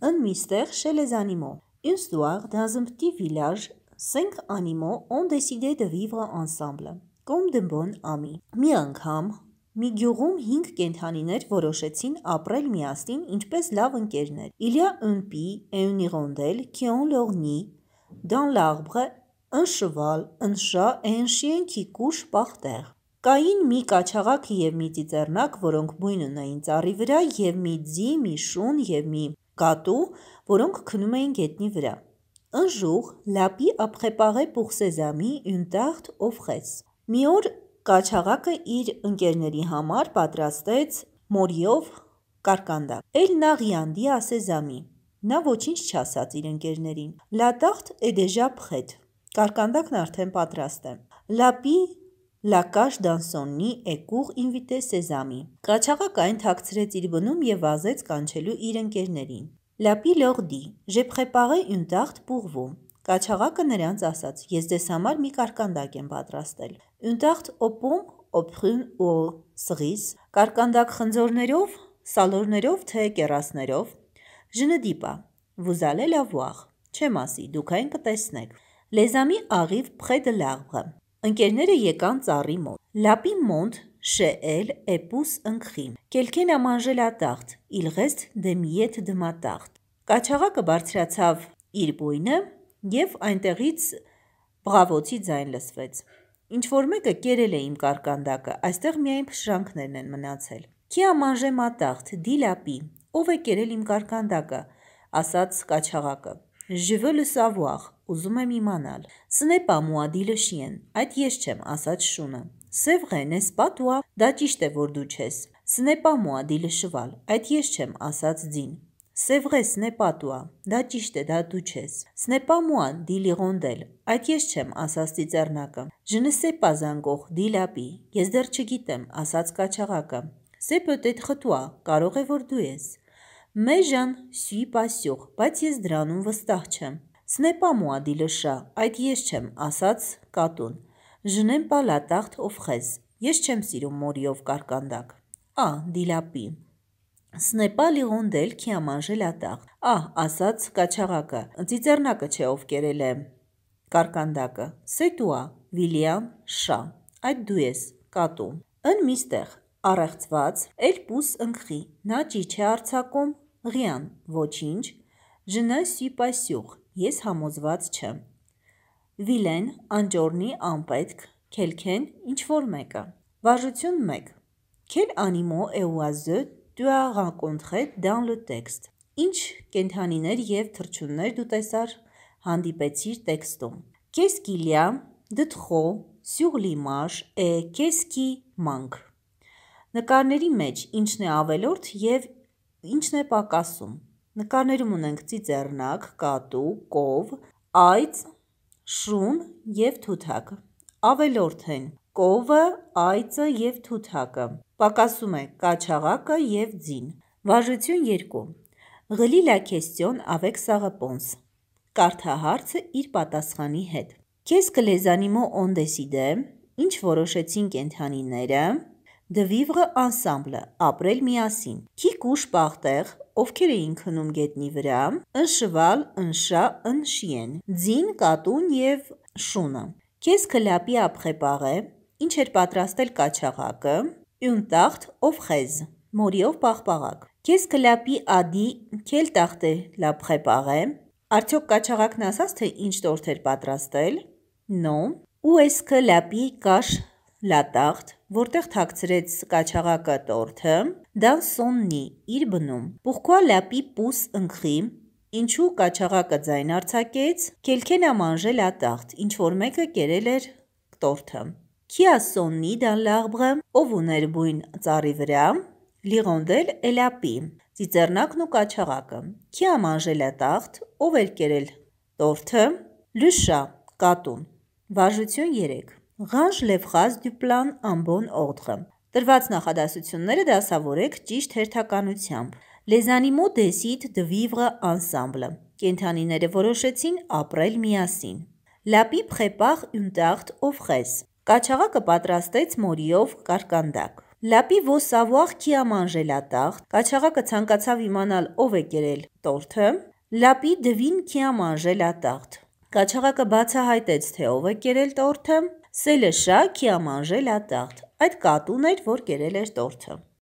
înmistեղ celles animaux. Une soir, dans un petit village, cinq animaux ont décidé de vivre ensemble, comme de bons amis. Մի անգամ Մի գյուղում 5 կենթանիներ որոշեցին ապրել միասին ինչպես լավ ընկերներ։ Il y a un pie et une hirondelle qui ont leur nid dans l'arbre, un cheval, un chat et un chien qui couche par terre։ Կային մի կաչաղակ եւ մի ծիծեռնակ, որոնք բույն ունեին ծառի վրա եւ մի ձի, մի շուն եւ մի կատու, որոնք քնում էին գետնի վրա։ Ընժուղ, լապի ապխեպաղե պուխսեզամի յունտախտ օվխես։ Մի օր կաչաղակը իր ընկերների համար պատրաստեց մորիով կարկանդակ։ Էլ նաղյանդի ասեզամի։ Նա ոչինչ չասաց իր ընկերներին։ Լատախտ է դեժա փխետ։ Կարկանդակն արդեն պատրաստ է։ Լապի Լակաշ Դանսոնի եկուղ ինվիտե Սեզամի։ Կաչաղակային թաքցրեց իր բնում եւ վազեց կանչելու իր ընկերներին։ Լապի լողդի, ժեփխեպաղե յունտախտ բուղվում։ Կաչաղակը նրանց ասաց. Ես ձեզ համար մի կարկանդակ եմ պատրաստել։ Յունտախտ օպում, օփրուն ու սղիս, կարկանդակ խնձորներով, սալորներով թե կերասներով։ Ժնդիպա, վուզալե լավուախ։ Չեմ ասի, դուք այն կտեսնեք։ Լեզամի աղիվ փխեդը լաղը Ընկերները եկան ծառի մոտ։ Լապի մոնտ շեել էպուս ընքխին։ Կելքեն ամանժելատախտ, իլղեստ դեմիետ դմատախտ։ Կաչաղակը բարձրացավ իր բույնը և այնտեղից բղավոցի ձայն լսվեց։ Ինչ որ մեկը կերել է իմ կարկանդակը, այստեղ միայն փշրանքներն են մնացել։ Քի ամանժե մատախտ, դիլապի, ով է կերել իմ կարկանդակը, ասաց կաչաղակը։ Je veux le savoir, ուզում եմ իմանալ։ Ce n'est pas moi dit le chien, այդ ես չեմ, ասաց շունը։ C'est vrai, n'est-ce pas toi, դա ճիշտ է, որ դու չես։ Ce n'est pas moi dit le cheval, այդ ես չեմ, ասաց ձին։ C'est vrai, ce n'est pas toi, դա ճիշտ է, դա դու չես։ Ce n'est pas moi dit l'hirondelle, այդ ես չեմ, ասաց ծիծեռնակը։ Je ne sais pas encore dit l'api, ես դեռ չգիտեմ, ասաց կաչաղակը։ C'est peut-être toi, կարող է որ դու ես։ Մեժան սյուի պասյուղ, բայց ես դրանում վստահ չեմ։ Սնեպամու ադիլը շա, այդ ես չեմ, ասաց կատուն։ Ժնեմ պալա տաղթ ով խեզ, ես չեմ սիրում մորիով կարկանդակ։ Ա, դիլապի։ Սնեպա լիղոնդել քի ամանժել ատաղ։ Ա, ասաց կաչաղակը, ծիծերնակը չէ ով կերել է կարկանդակը։ Սե դու ա, վիլիամ շա, այդ դու ես, կատում։ Ըն միստեղ, առեղծված, էլ պուս ընգխի, նա ճիչ է արցակում, Rien, ոչինչ, Je ne suis pas sûr, ես համոզված չեմ։ Vilain, անճորնի, անպետք, quelqu'un, ինչ որ մեկը։ Վարժություն 1։ Quel animal et tu as rencontré dans le texte? Ինչ կենդանիներ եւ թռչուններ դու տեսար հանդիպեցիր տեքստում։ Qu'est-ce qu'il y a de trop sur l'image et qu'est-ce qui manque? Նկարների մեջ ինչն է ավելորդ եւ Ինչն է պակասում։ Նկարներում ունենք ծիծեռնակ, կատու, կով, այծ, շուն և թութակ։ Ավելորդ են կովը, այծը և թութակը։ Պակասում է կաչաղակը և ձին։ Վարժություն 2։ Ղլի լաքեստյոն ավեք սաղը պոնս։ Կարդահարցը իր պատասխանի հետ։ Քեզ կլեզանիմո օնդեսի դեմ, ինչ որոշեցին կենդանիները, De Vivre Ensemble, ապրել միասին։ Քիք ուշ բախտեղ, ովքեր էին քնում գետնի վրա, ընշվալ, ընշա, ընշիեն, ձին, կատուն եւ շունը։ Քեզ քլապի ապխեպաղը, ինչ էր պատրաստել կաչաղակը, յունտախտ ով խեզ, մորիով պաղպաղակ։ Քեզ քլապի ադի, քել տախտե լապխեպաղը։ Արդյոք կաչաղակն ասաց թե ինչ տորթ էր պատրաստել։ Նո, ու էս քլապի կաշ լատախտ, որտեղ թաքցրեց կաչաղակը տորթը, դանսոննի իր բնում։ Պուխկուա լապի պուս ընխի, ինչու կաչաղակը ձայն արցակեց, կելքենա մանժե լատախտ, ինչ որ մեկը կերել էր տորթը։ Քիա սոննի դան լաղբղը, ով ուներ բույն ծառի վրա, լիղոնդել էլապի, ծիծեռնակն ու կաչաղակը։ Քիա մանժե լատախտ, ով էր կերել տորթը, լուշա, կատուն։ Վարժություն 3 Ղանժ լևխազ դյուպլան ամբոն օղդղը։ Տրված նախադասությունները դասավորեք ճիշտ հերթականությամբ։ Լեզանիմո դեսիտ դվիվրը անսամբլը։ Կենթանիները որոշեցին ապրել միասին։ Լապի փխեպախ յունտախտ օվխես։ Կաչաղակը պատրաստեց մորիով կարկանդակ։ Լապի ոսավուախ քիամանժելատախտ, կաչաղակը ցանկացավ իմանալ ով է գերել տորթը, լապի դվին քիամանժելատախտ։ Կաչաղակը բացահայտեց թե ով է գերել տորթը, Սելը շա, քիամանժե լատաղտ։ Այդ կատուն էր, որ կերել էր տորթը։